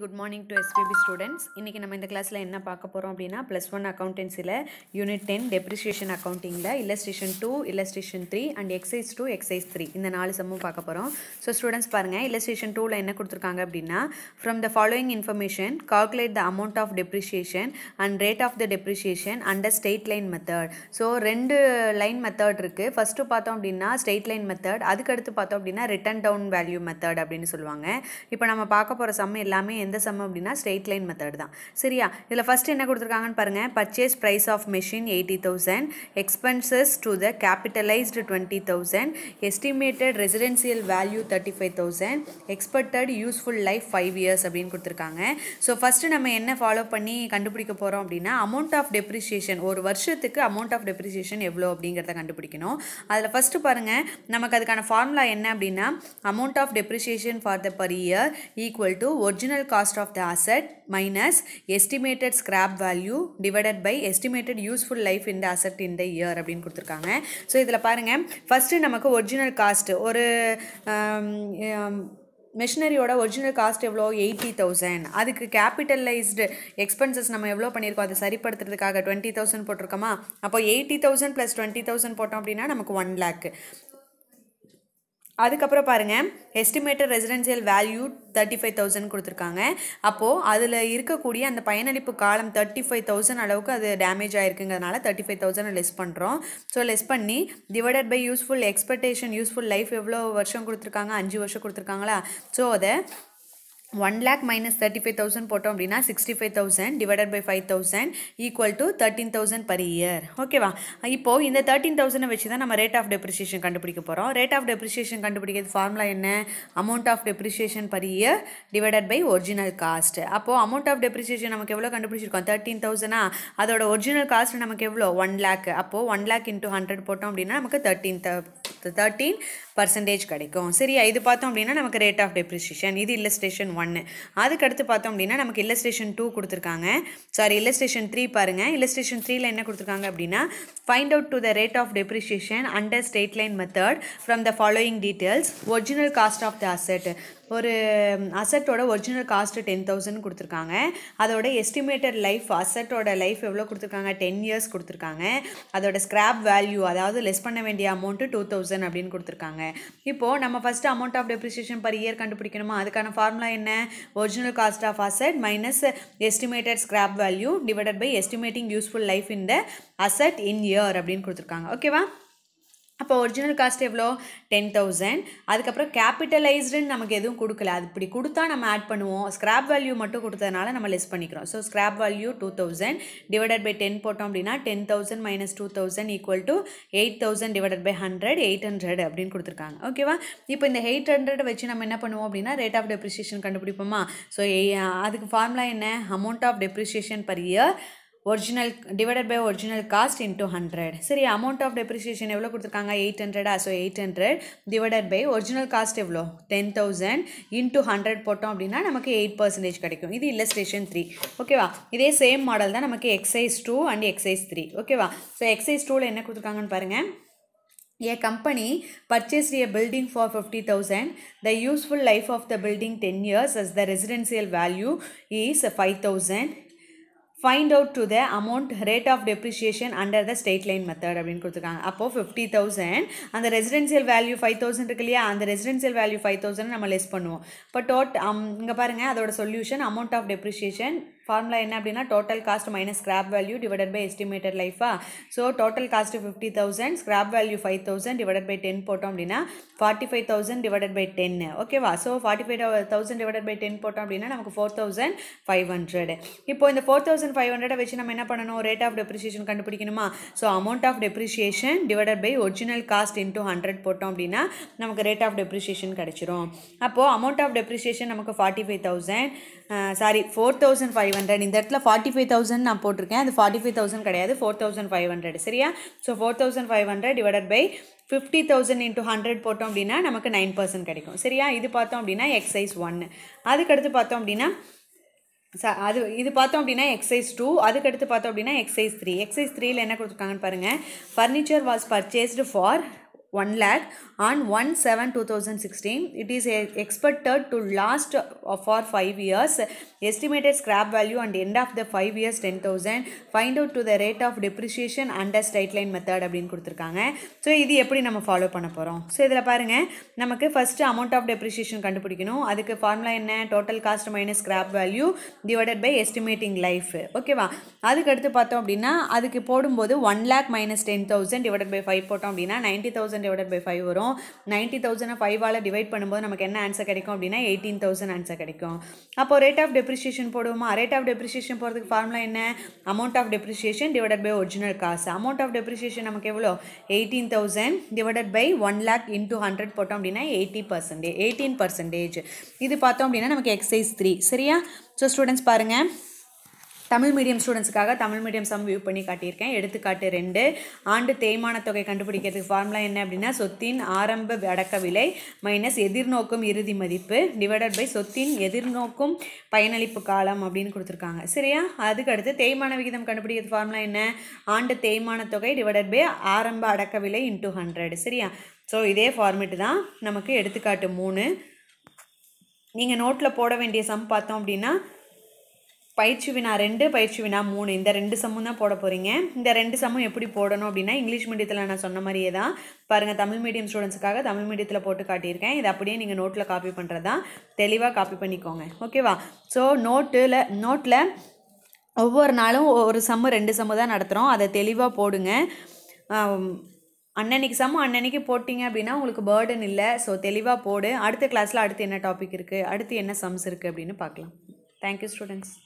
Good morning to SPP students இன்றைக்கி நம்ம இந்த கிளாஸில் என்ன பார்க்க போகிறோம் அப்படின்னா ப்ளஸ் ஒன் அக்கௌண்டன்சியில் யூனிட் டென் டெப்ரிசியேஷன் அக்கௌண்டிங்கில் illustration two illustration three and exercise two exercise three இந்த நாலு சம்மும் பார்க்க போகிறோம் ஸோ ஸ்டூடெண்ட்ஸ் பாருங்கள் இல்லஸ்ட்ரேஷன் டூவில் என்ன கொடுத்துருக்காங்க அப்படின்னா from the following information calculate the amount of depreciation and rate of the depreciation under straight line method so ரெண்டு லைன் மெத்தட் இருக்குது ஃபஸ்ட்டு பார்த்தோம் அப்படின்னா ஸ்டேட் லைன் மெத்தட் அதுக்கடுத்து பார்த்தோம் அப்படின்னா ரிட்டன் டவுன் வேல்யூ மெத்தட் அப்படின்னு சொல்லுவாங்க இப்போ நம்ம பார்க்க போகிற சம் எல்லாமே எந்த சம் அப்படின்னா ஸ்ட்ரெயிட் லைன் மெத்தட் தான் சரியா இதில் ஃபஸ்ட்டு என்ன கொடுத்துருக்காங்கன்னு பாருங்கள் purchase price of machine eighty thousand expenses to the capitalised twenty thousand estimated residential value thirty five thousand expected useful life five years அப்படின்னு கொடுத்துருக்காங்க ஸோ ஃபஸ்ட்டு நம்ம என்ன ஃபாலோ பண்ணி கண்டுபிடிக்க போகிறோம் அப்படின்னா அமௌண்ட் ஆஃப் டெப்ரிசியேஷன் ஒரு வருஷத்துக்கு அமௌண்ட் ஆஃப் டெப்ரிசியேஷன் எவ்வளோ அப்படிங்கிறத கண்டுபிடிக்கணும் அதில் ஃபஸ்ட்டு பாருங்கள் நமக்கு அதுக்கான ஃபார்முலா என்ன அப்படின்னா amount of depreciation for the per year equal to original cost of the asset minus estimated scrap value divided by estimated useful life in the asset in the year அப்படின்னு கொடுத்துருக்காங்க so இதில் பாருங்கள் first நமக்கு original cost ஒரு மிஷினரியோட original cost எவ்வளோ eighty thousand அதுக்கு capitalised expenses நம்ம எவ்வளோ பண்ணியிருக்கோம் அதை சரிப்படுத்துறதுக்காக டுவெண்ட்டி தௌசண்ட் போட்டிருக்கோமா அப்போ eighty thousand plus twenty thousand போட்டோம் அப்படின்னா நமக்கு ஒன் லேக்கு அதுக்கப்புறம் பாருங்கள் estimated residential value thirty five thousand கொடுத்துருக்காங்க அப்போது அதில் இருக்கக்கூடிய அந்த பயனளிப்பு காலம் தேர்ட்டி ஃபைவ் தௌசண்ட் அளவுக்கு அது டேமேஜ் ஆகிருக்குங்கிறதுனால தேர்ட்டி ஃபைவ் தௌசண்ட் லெஸ் பண்ணுறோம் ஸோ லெஸ் பண்ணி divided by useful expectation useful life எவ்வளோ வருஷம் கொடுத்துருக்காங்க அஞ்சு வருஷம் கொடுத்துருக்காங்களா ஸோ அதை one lakh minus thirty five thousand போட்டோம் அப்படின்னா sixty five thousand divided by five thousand equal to thirteen thousand per year ஓகேவா இப்போது இந்த தேர்ட்டின் தௌசண்டை வச்சு தான் நம்ம ரேட் ஆஃப் டெப்ரிசியேஷன் கண்டுபிடிக்க போகிறோம் ரேட் ஆஃப் டெப்ரிசியேஷன் கண்டுபிடிக்கிறது ஃபார்முலா என்ன amount of depreciation per year divided by original cost அப்போது அமௌண்ட் ஆஃப் டெப்ரிசியேஷன் நமக்கு எவ்வளோ கண்டுபிடிச்சிருக்கோம் தேர்ட்டின் தௌசண்டா அதோட ஒரிஜினல் காஸ்ட் நமக்கு எவ்வளோ ஒன் லேக் அப்போது ஒன் லேக் இன்ட்டு ஹண்ட்ரட் போட்டோம் அப்படின்னா நமக்கு தேர்ட்டின் தேர்ட்டீன் பர்சன்டேஜ் கிடைக்கும் சரி இது பார்த்தோம் அப்படின்னா நமக்கு ரேட் ஆஃப் டெப்ரிசியேஷன் இது இல்லஸ்ட்ரேஷன் ஒன்று அதுக்கடுத்து பார்த்தோம் அப்படின்னா நமக்கு இல்லஸ்ட்ரேஷன் டூ கொடுத்துருக்காங்க சாரி இல்லஸ்ட்ரேஷன் த்ரீ பாருங்கள் இல்லஸ்ட்ரேஷன் த்ரீல என்ன கொடுத்துருக்காங்க அப்படின்னா find out to the rate of depreciation under straight line method from the following details original cost of the asset ஒரு அசட்டோட ஒரிஜினல் காஸ்ட்டு டென் தௌசண்ட் கொடுத்துருக்காங்க அதோட எஸ்டிமேட்டட் லைஃப் அசட்டோட லைஃப் எவ்வளோ கொடுத்துருக்காங்க டென் இயர்ஸ் கொடுத்துருக்காங்க அதோட ஸ்க்ராப் வேல்யூ அதாவது less பண்ண வேண்டிய அமௌண்ட்டு டூ தௌசண்ட் அப்படின்னு கொடுத்துருக்காங்க இப்போது நம்ம first amount of depreciation per year கண்டுபிடிக்கணுமா அதுக்கான ஃபார்முலா என்ன original cost of asset minus estimated scrap value divided by estimating useful life in the asset in year அப்படின்னு கொடுத்துருக்காங்க ஓகேவா அப்போ ஒரிஜினல் காஸ்ட் எவ்வளோ டென் தௌசண்ட் அதுக்கப்புறம் கேபிட்டலைஸ்டுன்னு நமக்கு எதுவும் கொடுக்கல அது இப்படி கொடுத்தா நம்ம ஆட் பண்ணுவோம் ஸ்க்ராப் வேல்யூ மட்டும் கொடுத்ததுனால நம்ம லெஸ் பண்ணிக்கிறோம் so scrap value two thousand divided by ten போட்டோம் அப்படின்னா ten thousand minus two thousand equal to eight thousand divided by hundred eight hundred அப்படின்னு கொடுத்துருக்காங்க ஓகேவா இப்போ இந்த எயிட் ஹண்ட்ரட் வச்சு நம்ம என்ன பண்ணுவோம் அப்படின்னா ரேட் ஆஃப் டெப்ரிசியேஷன் கண்டுபிடிப்போமா ஸோ அதுக்கு ஃபார்முலா என்ன amount of depreciation per year original divided by original cost into hundred சரி அமௌண்ட் ஆஃப் டெப்ரிசியேஷன் எவ்வளோ கொடுத்துருக்காங்க எயிட் ஹண்ட்ரடா so eight hundred divided by original cost எவ்வளோ டென் தௌசண்ட் இன்டூ ஹண்ட்ரட் போட்டோம் அப்படின்னா நமக்கு எயிட் பர்சன்டேஜ் கிடைக்கும் இது ஸ்டேஷன் த்ரீ ஓகேவா இதே சேம் மாடல் தான் நமக்கு exercise two and exercise three ஓகேவா ஸோ எக்ஸைஸ் டூவில் என்ன கொடுத்துருக்காங்கன்னு பாருங்கள் A company purchased a building for 50,000. The useful life of the building 10 years as the residential value is thousand find out to the amount rate of depreciation under the straight line method அப்படின்னு கொடுத்துருக்காங்க அப்போது fifty thousand அந்த residential value five thousand இருக்கு இல்லையா அந்த residential value five thousand நம்ம less பண்ணுவோம் இப்போ டோட் um, இங்கே பாருங்கள் அதோட solution amount of depreciation formula என்ன அப்படின்னா total cost minus scrap value divided by estimated லைஃபா so total cost fifty thousand scrap value five thousand divide by ten போட்டோம் அப்படின்னா forty five thousand divide by ten ஓகேவா so forty five thousand divide by ten போட்டோம் அப்படின்னா நமக்கு four thousand five hundred இப்போ இந்த four thousand five ஹண்ட்ரடை வச்சு நம்ம என்ன பண்ணணும் ரேட் ஆஃப் டெப்ரிசியேஷன் கண்டுபிடிக்கணுமா so amount of depreciation divide by original cost into hundred போட்டோம் அப்படின்னா நமக்கு ரேட் ஆஃப் டெப்ரிசியேஷன் கிடச்சிரும் அப்போது அமௌண்ட் ஆஃப் டெப்ரிசியேஷன் நமக்கு forty five thousand sorry four thousand five hundred இந்த இடத்துல ஃபார்ட்டி ஃபைவ் தௌசண்ட் நான் போட்டிருக்கேன் அது ஃபார்ட்டி ஃபைவ் தௌசண்ட் கிடையாது ஃபோர் தௌசண்ட் ஃபைவ் ஹண்ட்ரட் சரியா so four thousand five hundred divide by fifty thousand into hundred போட்டோம் அப்படின்னா நமக்கு நைன் பர்சன்ட் கிடைக்கும் சரியா இது பார்த்தோம் அப்படின்னா எக்ஸைஸ் ஒன்று அதுக்கடுத்து பார்த்தோம் அப்படின்னா ச அது இது பார்த்தோம் அப்படின்னா எக்ஸைஸ் டூ அதுக்கடுத்து பார்த்தோம் அப்படின்னா எக்ஸைஸ் த்ரீ எக்ஸைஸ் த்ரீயில் என்ன கொடுத்துருக்காங்கன்னு பாருங்கள் furniture was purchased for one lakh one seven two thousand sixteen it is expected to last for five years estimated estimated value and end of the five years ten thousand find out to the rate of depreciation under straight line method அப்படின்னு கொடுத்துருக்காங்க so இது எப்படி நம்ம follow பண்ண போகிறோம் so இதில் பாருங்கள் நமக்கு ஃபஸ்ட்டு அமௌண்ட் ஆஃப் டெப்ரிஷியேஷன் கண்டுபிடிக்கணும் அதுக்கு ஃபார்முலா என்ன total cost minus scrap value divided by estimating life ஓகேவா அதுக்கு அடுத்து பார்த்தோம் அப்படின்னா அதுக்கு போடும்போது one lakh minus ten thousand divided by five போட்டோம் அப்படின்னா ninety thousand thousand divide by five வரும் நைன்ட்டி தௌசண்ட் ஃபைவால் டிவைட் பண்ணும்போது நமக்கு என்ன ஆன்சர் கிடைக்கும் அப்படின்னா எயிட்டீன் தௌசண்ட் ஆன்சர் கிடைக்கும் அப்போ ரேட் ஆஃப் டெப்ரிஷியேஷன் போடுவோமா ரேட் ஆஃப் டெப்ரிஷியேஷன் போகிறதுக்கு ஃபார்முலா என்ன amount of depreciation divide by original காசு அமௌண்ட் ஆஃப் டெப்ரிஷியேஷன் நமக்கு எவ்வளோ eighteen thousand divide by one lakh into hundred போட்டோம் அப்படின்னா எயிட்டி பர்சன்டேஜ் எயிட்டீன் பர்சன்டேஜ் இது பார்த்தோம் அப்படின்னா நமக்கு எக்ஸைஸ் த்ரீ சரியா ஸோ ஸ்டூடெண்ட்ஸ் பாருங்கள் தமிழ் மீடியம் ஸ்டூடெண்ட்ஸுக்காக தமிழ் மீடியம் சம் வியூ பண்ணி காட்டியிருக்கேன் எடுத்துக்காட்டு ரெண்டு ஆண்டு தேய்மான தொகை கண்டுபிடிக்கிறதுக்கு ஃபார்முலா என்ன அப்படின்னா சொத்தின் ஆரம்ப அடக்க விலை மைனஸ் எதிர்நோக்கும் இறுதி மதிப்பு டிவைடட் பை சொத்தின் எதிர்நோக்கும் பயனளிப்பு காலம் அப்படின்னு கொடுத்துருக்காங்க சரியா அதுக்கு அடுத்து தேய்மான விகிதம் கண்டுபிடிக்கிறது ஃபார்முலா என்ன ஆண்டு தேய்மான தொகை டிவைடட் பை ஆரம்ப அடக்க விலை இன்டூ ஹண்ட்ரட் சரியா ஸோ இதே ஃபார்மேட்டு தான் நமக்கு எடுத்துக்காட்டு மூணு நீங்கள் நோட்டில் போட வேண்டிய சம் பார்த்தோம் அப்படின்னா பயிற்சி வினா ரெண்டு பயிற்சி வினா மூணு இந்த ரெண்டு சமம் தான் போட போகிறீங்க இந்த ரெண்டு சம்மும் எப்படி போடணும் அப்படின்னா இங்கிலீஷ் மீடியத்தில் நான் சொன்ன மாதிரியே தான் பாருங்கள் தமிழ் மீடியம் ஸ்டூடெண்ட்ஸுக்காக தமிழ் மீடியத்தில் போட்டு காட்டியிருக்கேன் இதை அப்படியே நீங்கள் நோட்டில் காப்பி பண்ணுறதா தெளிவாக காப்பி பண்ணிக்கோங்க ஓகேவா ஸோ நோட்டில் நோட்டில் ஒவ்வொரு நாளும் ஒரு சம்மு ரெண்டு சம்மு தான் நடத்துகிறோம் அதை தெளிவாக போடுங்க அன்னன்னைக்கு சம்மு அன்னன்னைக்கு போட்டிங்க அப்படின்னா உங்களுக்கு பேர்டன் இல்லை ஸோ தெளிவாக போடு அடுத்த கிளாஸில் அடுத்து என்ன டாபிக் இருக்குது அடுத்து என்ன சம்ஸ் இருக்குது அப்படின்னு பார்க்கலாம் தேங்க்யூ ஸ்டூடெண்ட்ஸ்